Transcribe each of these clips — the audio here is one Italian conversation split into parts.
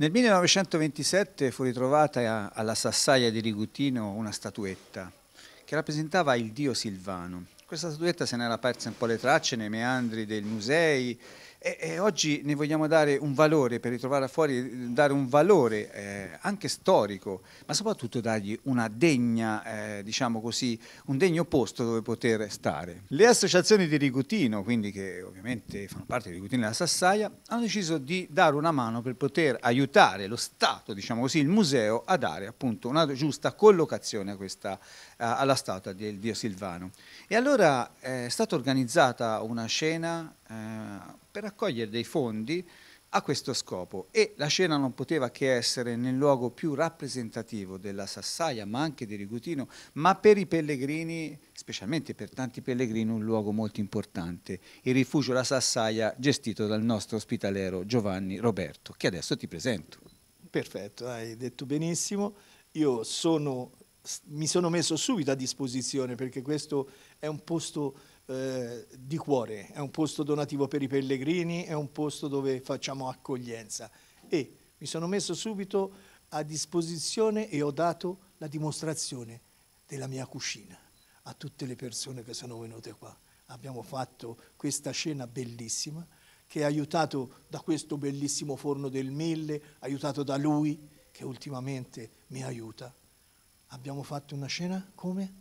Nel 1927 fu ritrovata alla Sassaia di Rigutino una statuetta che rappresentava il dio Silvano. Questa statuetta se n'era persa un po' le tracce nei meandri dei musei e, e, oggi ne vogliamo dare un valore, per ritrovare fuori, dare un valore eh, anche storico, ma soprattutto dargli una degna, eh, diciamo così, un degno posto dove poter stare. Le associazioni di Rigutino, quindi che ovviamente fanno parte di Rigutino e della Sassaia, hanno deciso di dare una mano per poter aiutare lo Stato, diciamo così, il museo a dare appunto una giusta collocazione a questa alla statua del dio Silvano. E allora eh, è stata organizzata una scena eh, per raccogliere dei fondi a questo scopo e la scena non poteva che essere nel luogo più rappresentativo della Sassaia ma anche di Rigutino ma per i pellegrini specialmente per tanti pellegrini un luogo molto importante il rifugio La Sassaia gestito dal nostro ospitalero Giovanni Roberto che adesso ti presento perfetto hai detto benissimo io sono mi sono messo subito a disposizione perché questo è un posto eh, di cuore, è un posto donativo per i pellegrini, è un posto dove facciamo accoglienza e mi sono messo subito a disposizione e ho dato la dimostrazione della mia cucina a tutte le persone che sono venute qua. Abbiamo fatto questa scena bellissima che è aiutato da questo bellissimo forno del Mille, aiutato da lui che ultimamente mi aiuta abbiamo fatto una scena come?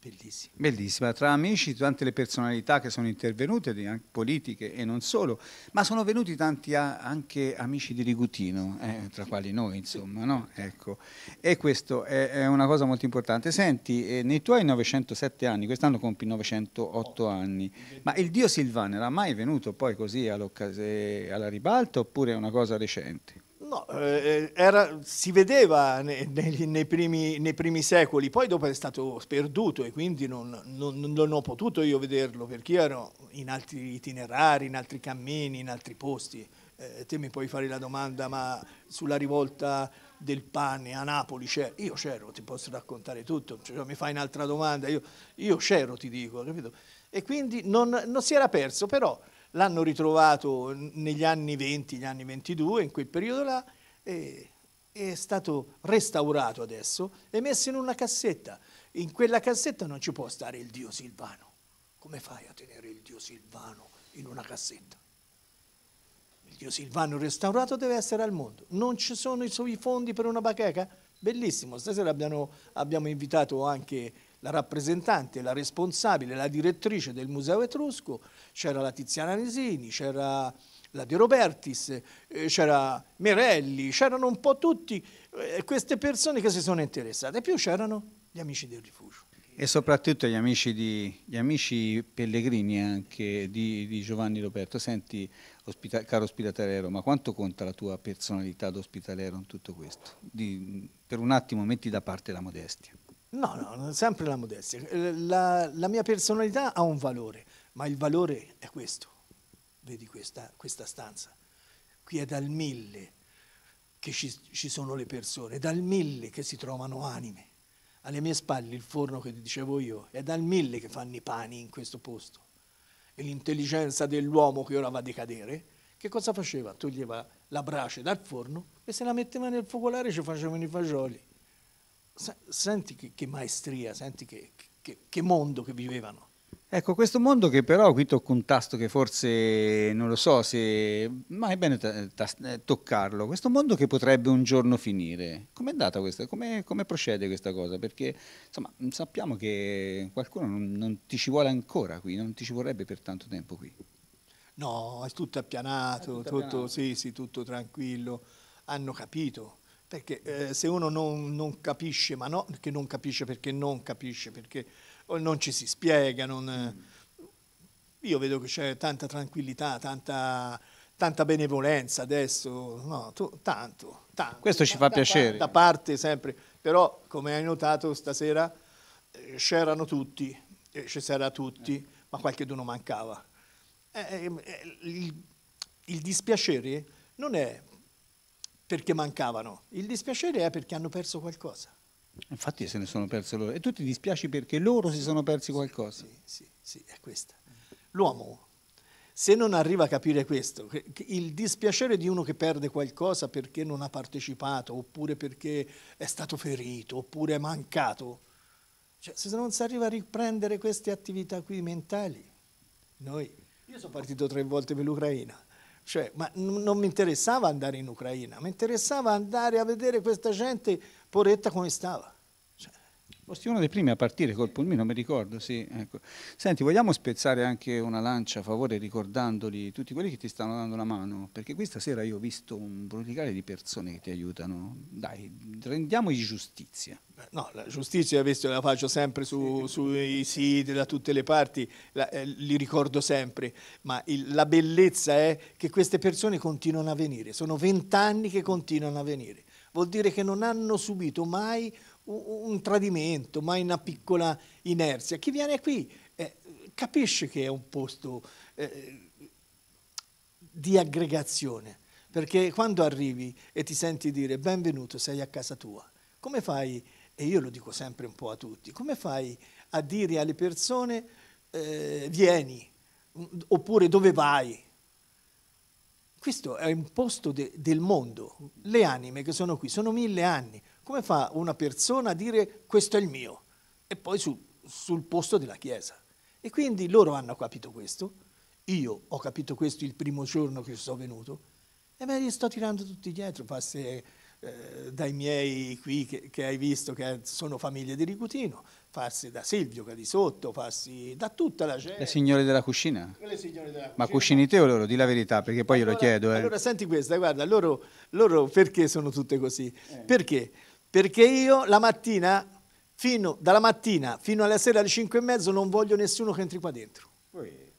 Bellissima. Bellissima, tra amici, tante le personalità che sono intervenute, politiche e non solo, ma sono venuti tanti a, anche amici di Rigutino, eh, tra quali noi, insomma, no? ecco. E questo è, è, una cosa molto importante. Senti, eh, nei tuoi 907 anni, quest'anno compi 908 anni, ma il dio Silvano era mai venuto poi così eh, alla ribalta oppure è una cosa recente? No, eh, eh, era, si vedeva nei, nei, primi, nei, primi, secoli, poi dopo è stato sperduto e quindi non, non, non ho potuto io vederlo perché io ero in altri itinerari, in altri cammini, in altri posti. Eh, te mi puoi fare la domanda, ma sulla rivolta del pane a Napoli c'è? Io c'ero, ti posso raccontare tutto, cioè, mi fai un'altra domanda, io, io c'ero, ti dico, capito? E quindi non, non si era perso, però l'hanno ritrovato negli anni 20, gli anni 22, in quel periodo là, e è stato restaurato adesso e messo in una cassetta. In quella cassetta non ci può stare il Dio Silvano. Come fai a tenere il Dio Silvano in una cassetta? Il Dio Silvano restaurato deve essere al mondo. Non ci sono i suoi fondi per una bacheca? Bellissimo, stasera abbiamo, abbiamo invitato anche la rappresentante, la responsabile, la direttrice del Museo Etrusco, c'era la Tiziana Nesini, c'era la De Robertis, eh, c'era Merelli, c'erano un po' tutti eh, queste persone che si sono interessate, più c'erano gli amici del rifugio. E soprattutto gli amici, di, gli amici pellegrini anche di, di Giovanni Roberto. Senti, ospita, caro ospitalero, ma quanto conta la tua personalità d'ospitalero in tutto questo? Di, per un attimo metti da parte la modestia. No, no, sempre la modestia. Eh, la, la, mia personalità ha un valore, ma il valore è questo. Vedi questa, questa stanza. Qui è dal mille che ci, ci sono le persone, è dal mille che si trovano anime. Alle mie spalle il forno che dicevo io, è dal mille che fanno i pani in questo posto. E l'intelligenza dell'uomo che ora va a decadere, che cosa faceva? Toglieva la brace dal forno e se la metteva nel focolare ci facevano i fagioli senti che, che maestria, senti che, che, che mondo che vivevano. Ecco, questo mondo che però qui tocca un tasto che forse non lo so se... ma è bene eh, toccarlo, questo mondo che potrebbe un giorno finire. Com'è andata questa? Come, come procede questa cosa? Perché insomma sappiamo che qualcuno non, non, ti ci vuole ancora qui, non ti ci vorrebbe per tanto tempo qui. No, è tutto appianato, è tutto, tutto, appianato. Sì, sì, tutto tranquillo, hanno capito perché eh, se uno non, non, capisce, ma no, che non capisce perché non capisce, perché non ci si spiega, non, mm. io vedo che c'è tanta tranquillità, tanta, tanta benevolenza adesso, no, tu, tanto, tanto. Questo ci fa da, piacere. Da parte sempre, però come hai notato stasera eh, c'erano tutti, eh, c'era tutti, ma qualche d'uno mancava. Eh, eh il, il dispiacere non è perché mancavano, il dispiacere è perché hanno perso qualcosa. Infatti se ne sono perse loro. E tu ti dispiaci perché loro si sono persi qualcosa. Sì, sì, sì è questa. L'uomo, se non arriva a capire questo, il dispiacere di uno che perde qualcosa perché non ha partecipato, oppure perché è stato ferito, oppure è mancato, cioè, se non si arriva a riprendere queste attività qui mentali, noi, io sono partito tre volte per l'Ucraina, cioè, ma non mi interessava andare in Ucraina, mi interessava andare a vedere questa gente poretta come stava. Fossi uno dei primi a partire col pulmino, mi ricordo, sì. Ecco. Senti, vogliamo spezzare anche una lancia a favore ricordandoli tutti quelli che ti stanno dando la mano? Perché questa sera io ho visto un prodigare di persone che ti aiutano. Dai, rendiamogli giustizia. No, la giustizia, visto, la faccio sempre su, sì. sui siti, da tutte le parti, la, eh, li ricordo sempre, ma il, la bellezza è che queste persone continuano a venire, sono vent'anni che continuano a venire. Vuol dire che non hanno subito mai un tradimento, ma una piccola inerzia. Chi viene qui eh, capisce che è un posto eh, di aggregazione, perché quando arrivi e ti senti dire benvenuto, sei a casa tua, come fai, e io lo dico sempre un po' a tutti, come fai a dire alle persone eh, vieni oppure dove vai? Questo è un posto de, del mondo, le anime che sono qui, sono mille anni, come fa una persona a dire questo è il mio e poi su, sul posto della Chiesa? E quindi loro hanno capito questo, io ho capito questo il primo giorno che sono venuto e me li sto tirando tutti dietro, passi eh, dai miei qui che, che, hai visto che sono famiglie di Ricutino, farsi da Silvio che è di sotto, farsi da tutta la gente. Le signore della cucina? Le signore della cucina. Ma cucini te o loro? Di la verità, perché poi allora, glielo chiedo. Eh. Allora senti questa, guarda, loro, loro perché sono tutte così? Eh. Perché? Perché io la mattina, fino, dalla mattina fino alla sera alle 5 e mezzo non voglio nessuno che entri qua dentro.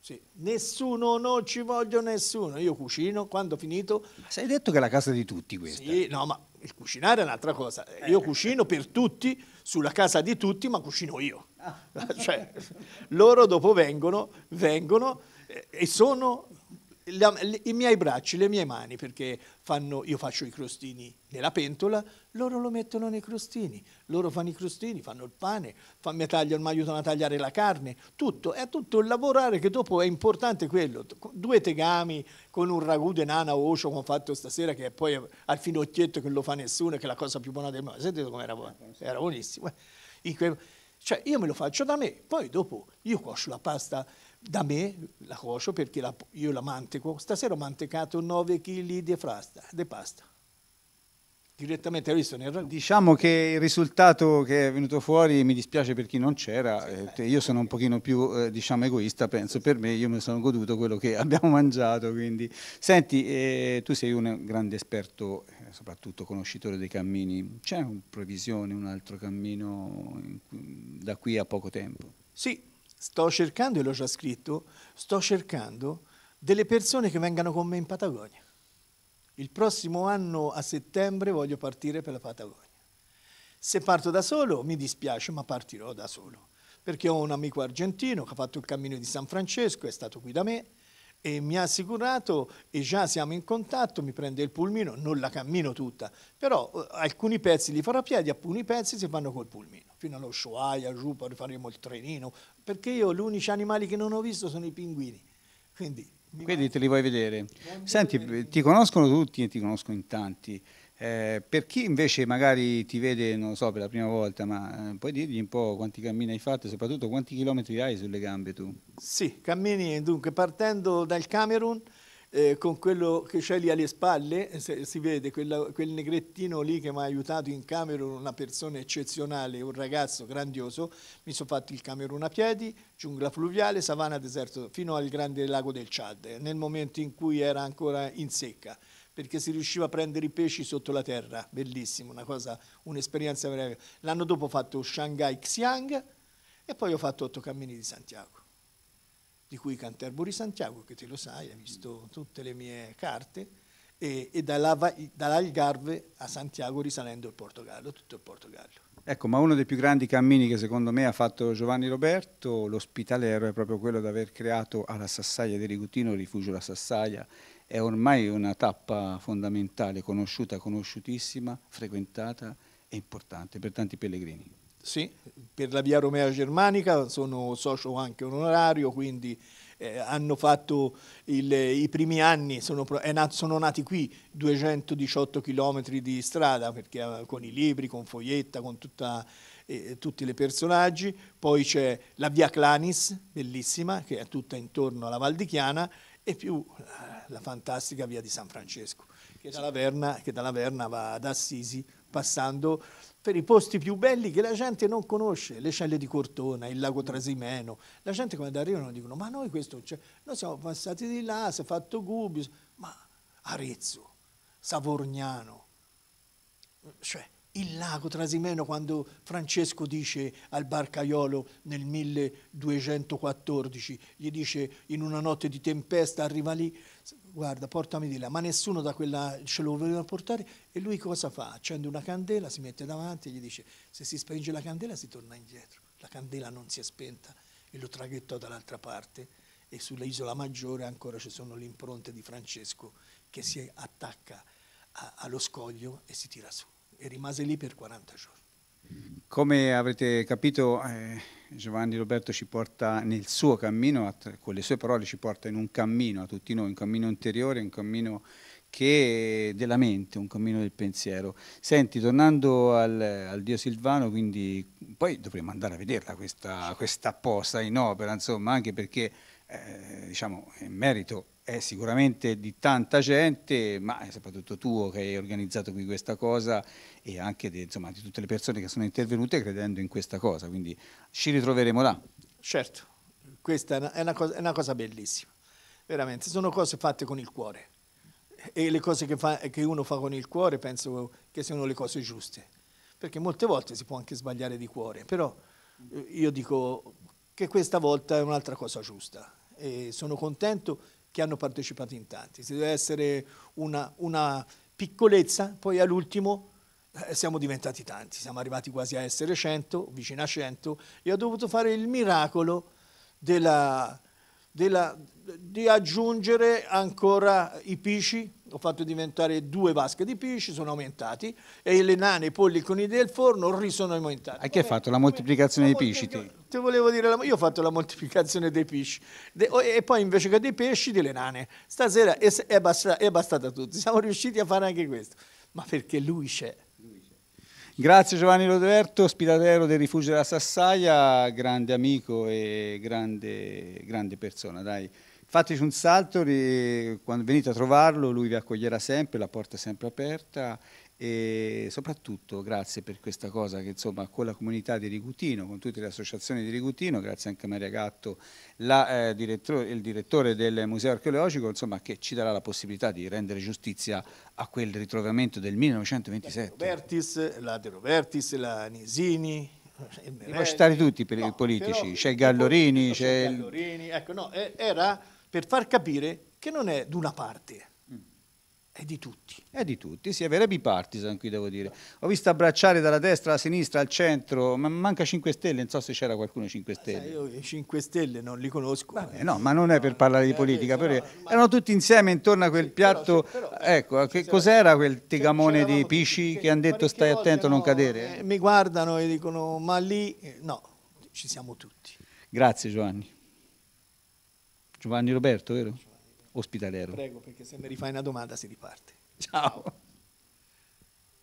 Sì. Nessuno, non ci voglio nessuno. Io cucino, quando ho finito... Ma sei detto che è la casa di tutti questa? Sì, no, ma il cucinare è un'altra cosa. Eh. Io cucino per tutti, sulla casa di tutti, ma cucino io. Ah. Cioè, loro dopo vengono, vengono eh, e sono la, le, i miei bracci, le mie mani, perché fanno, io faccio i crostini nella pentola, loro lo mettono nei crostini, loro fanno i crostini, fanno il pane, fanno, mi, tagliano, mi aiutano a tagliare la carne, tutto, è tutto il lavorare che dopo è importante quello, due tegami con un ragù di nana o ocio come ho fatto stasera, che poi al finocchietto che non lo fa nessuno, che è la cosa più buona del mondo, sentite come era buono, era buonissimo. Eh. Cioè io me lo faccio da me, poi dopo io cuocio la pasta da me, la coscio perché la, io la mantico. stasera ho mantecato 9 kg di, frasta, di pasta. Direttamente visto nel ragù. Diciamo che il risultato che è venuto fuori, mi dispiace per chi non c'era, sì, eh, io sono un pochino più eh, diciamo egoista, penso per me, io mi sono goduto quello che abbiamo mangiato. Quindi. Senti, eh, tu sei un grande esperto, eh, soprattutto conoscitore dei cammini, c'è un previsione, un altro cammino cui, da qui a poco tempo? Sì, sto cercando, e l'ho già scritto, sto cercando delle persone che vengano con me in Patagonia. Il prossimo anno a settembre voglio partire per la Patagonia. Se parto da solo mi dispiace, ma partirò da solo, perché ho un amico argentino che ha fatto il cammino di San Francesco, è stato qui da me, e mi ha assicurato e già siamo in contatto, mi prende il pulmino, non la cammino tutta, però eh, alcuni pezzi li farò a piedi, alcuni pezzi si fanno col pulmino, fino allo Shoaia, giù, poi faremo il trenino, perché io l'unico animale che non ho visto sono i pinguini, quindi... Quindi te li vuoi vedere. Senti, ti conoscono tutti e ti conoscono in tanti. Eh, per chi invece magari ti vede, non so, per la prima volta, ma eh, puoi dirgli un po' quanti cammini hai fatto e soprattutto quanti chilometri hai sulle gambe tu? Sì, cammini dunque partendo dal Camerun, eh, con quello che c'è lì alle spalle, eh, se, si vede quella, quel negrettino lì che mi ha aiutato in Camerun, una persona eccezionale, un ragazzo grandioso, mi sono fatto il Camerun a piedi, giungla fluviale, savana, deserto, fino al grande lago del Chad, nel momento in cui era ancora in secca perché si riusciva a prendere i pesci sotto la terra, bellissimo, una cosa, un'esperienza meravigliosa. L'anno dopo ho fatto Shanghai Xiang e poi ho fatto otto cammini di Santiago, di cui Canterbury Santiago, che te lo sai, hai visto tutte le mie carte, e, e dall'Algarve a Santiago risalendo il Portogallo, tutto il Portogallo. Ecco, ma uno dei più grandi cammini che secondo me ha fatto Giovanni Roberto, l'ospitalero, è proprio quello di aver creato alla Sassaia di Rigutino il rifugio La Sassaia, è ormai una tappa fondamentale, conosciuta, conosciutissima, frequentata e importante per tanti pellegrini. Sì, per la Via Romea Germanica sono socio anche onorario, quindi eh, hanno fatto il, i primi anni, sono, nato, sono, nati qui 218 km di strada, perché, eh, con i libri, con foglietta, con tutta eh, tutti i personaggi, poi c'è la via Clanis, bellissima, che è tutta intorno alla Val di Chiana, e più eh, la fantastica via di San Francesco, che dalla Verna, che dalla Verna va ad Assisi, passando per i posti più belli che la gente non conosce, le celle di Cortona, il lago Trasimeno. La gente quando arrivano dicono, ma noi questo, cioè, noi siamo passati di là, si è fatto Gubbio, ma Arezzo, Savorgnano, cioè il lago Trasimeno quando Francesco dice al barcaiolo nel 1214, gli dice in una notte di tempesta arriva lì, guarda portami di là, ma nessuno da quella ce lo voleva portare e lui cosa fa? Accende una candela, si mette davanti e gli dice se si spenge la candela si torna indietro, la candela non si è spenta e lo traghettò dall'altra parte e sull'isola maggiore ancora ci sono le impronte di Francesco che si attacca a, allo scoglio e si tira su e rimase lì per 40 giorni. Come avrete capito, eh, Giovanni Roberto ci porta nel suo cammino, con le sue parole ci porta in un cammino a tutti noi, un cammino interiore, un cammino che della mente, un cammino del pensiero. Senti, tornando al, al Dio Silvano, quindi poi dovremmo andare a vederla questa, questa posta in opera, insomma, anche perché eh, diciamo, è merito è sicuramente di tanta gente, ma è soprattutto tuo che hai organizzato qui questa cosa e anche di, insomma, di tutte le persone che sono intervenute credendo in questa cosa, quindi ci ritroveremo là. Certo, questa è una cosa, è una cosa bellissima, veramente, sono cose fatte con il cuore e le cose che, fa, che uno fa con il cuore penso che siano le cose giuste, perché molte volte si può anche sbagliare di cuore, però eh, io dico che questa volta è un'altra cosa giusta e sono contento che hanno partecipato in tanti. Se deve essere una, una piccolezza, poi all'ultimo eh, siamo diventati tanti, siamo arrivati quasi a essere 100, vicino a 100, e ho dovuto fare il miracolo della, della, di aggiungere ancora i pici ho fatto diventare due vasche di pesce, sono aumentati, e le nane, i polli con i del forno, il riso sono aumentati. E che hai fatto? La moltiplicazione dei pesci? Ti volevo dire, io ho fatto la moltiplicazione dei pesci, e poi invece che dei pesci, delle nane. Stasera è, bastata, è tutti, siamo riusciti a fare anche questo, ma perché lui c'è. Grazie Giovanni Roderto, ospitatero del Rifugio della Sassaia, grande amico e grande, grande persona, dai. Fateci un salto, quando venite a trovarlo lui vi accoglierà sempre, la porta è sempre aperta e soprattutto grazie per questa cosa che insomma con la comunità di Rigutino, con tutte le associazioni di Rigutino, grazie anche a Maria Gatto, la, eh, direttore, il direttore del Museo Archeologico, insomma che ci darà la possibilità di rendere giustizia a quel ritrovamento del 1927. La De Robertis, la De Robertis, la Nisini, Devono citare tutti per no, i politici, c'è Gallorini, c'è... Gallorini, ecco no, era per far capire che non è d'una parte, è di tutti. È di tutti, sì, è vera bipartisan qui devo dire. Ho visto abbracciare dalla destra alla sinistra al centro, ma manca 5 Stelle, non so se c'era qualcuno 5 Stelle. io i 5 Stelle non li conosco. Vabbè, eh. no, ma non è per parlare di eh, politica, eh, però erano tutti insieme intorno a quel piatto, ecco, che cos'era quel tegamone di Pisci che hanno detto stai attento a non cadere? Mi guardano e dicono ma lì no, ci siamo tutti. Grazie Giovanni. Giovanni Roberto, vero? Ospitaliero. Prego, perché se mi rifai una domanda si riparte. Ciao.